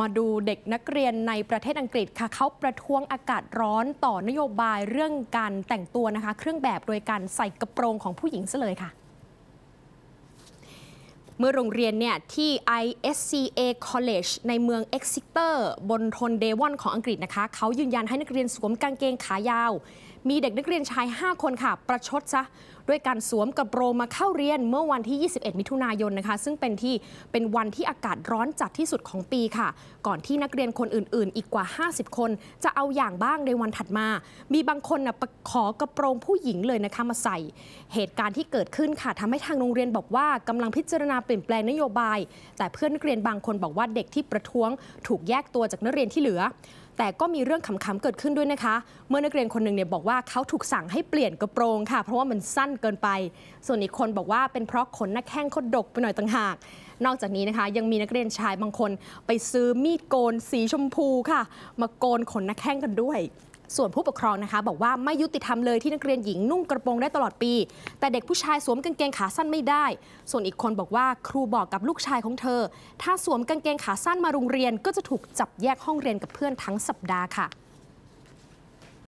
มาดูเด็กนักเรียนในประเทศอังกฤษค่ะ เขาประท้วงอากาศร้อนต่อนโยบายเรื่องการแต่งตัวนะคะ เครื่องแบบโดยการใส่กระโปรงของผู้หญิงซะเลยค่ะมื่อโรงเรียนเนี่ยที่ ISCA College ในเมืองเอ็กซิเตอร์บนทนเดวอนของอังกฤษนะคะเขายืนยันให้นักเรียนสวมกางเกงขายาว มีเด็กนักเรียนชาย5คนค่ะ ประชดซะ ด้วยการสวมกระโปรงมาเข้าเรียนเมื่อวันที่ 21 มิถุนายนนะคะ ซึ่งเป็นที่เป็นวันที่อากาศร้อนจัดที่สุดของปีค่ะ ก่อนที่นักเรียนคนอื่น ๆ อีกกว่า 50 คน จะเอาอย่างบ้างในวันถัดมา มีบางคนนะขอกระโปรงผู้หญิงเลยนะคะมาใส่ เหตุการณ์ที่เกิดขึ้นค่ะทำให้ทางโรงเรียนบอกว่ากำลังพิจารณาเลี่ยนแปลงนโยบาย แต่เพื่อนนักเรียนบางคนบอกว่าเด็กที่ประท้วง ถูกแยกตัวจากนักเรียนที่เหลือ แต่ก็มีเรื่องขำๆเกิดขึ้นด้วยนะคะ เมื่อนักเรียนคนหนึ่งเนี่ยบอกว่าเขาถูกสั่งให้เปลี่ยนกระโปรงค่ะ เพราะว่ามันสั้นเกินไป ส่วนอีกคนบอกว่าเป็นเพราะขนหน้าแข้งคขดกไปหน่อยต่างหาก นอกจากนี้นะคะยังมีนักเรียนชายบางคนไปซื้อมีดโกนสีชมพูค่ะมาโกนขนหน้าแข้งกันด้วยส่วนผู้ปกครองนะคะบอกว่าไม่ยุติธรรมเลยที่นักเรียนหญิงนุ่งกระโปรงได้ตลอดปี แต่เด็กผู้ชายสวมกางเกงขาสั้นไม่ได้ ส่วนอีกคนบอกว่าครูบอกกับลูกชายของเธอ ถ้าสวมกางเกงขาสั้นมาโรงเรียนก็จะถูกจับแยกห้องเรียนกับเพื่อนทั้งสัปดาห์ค่ะ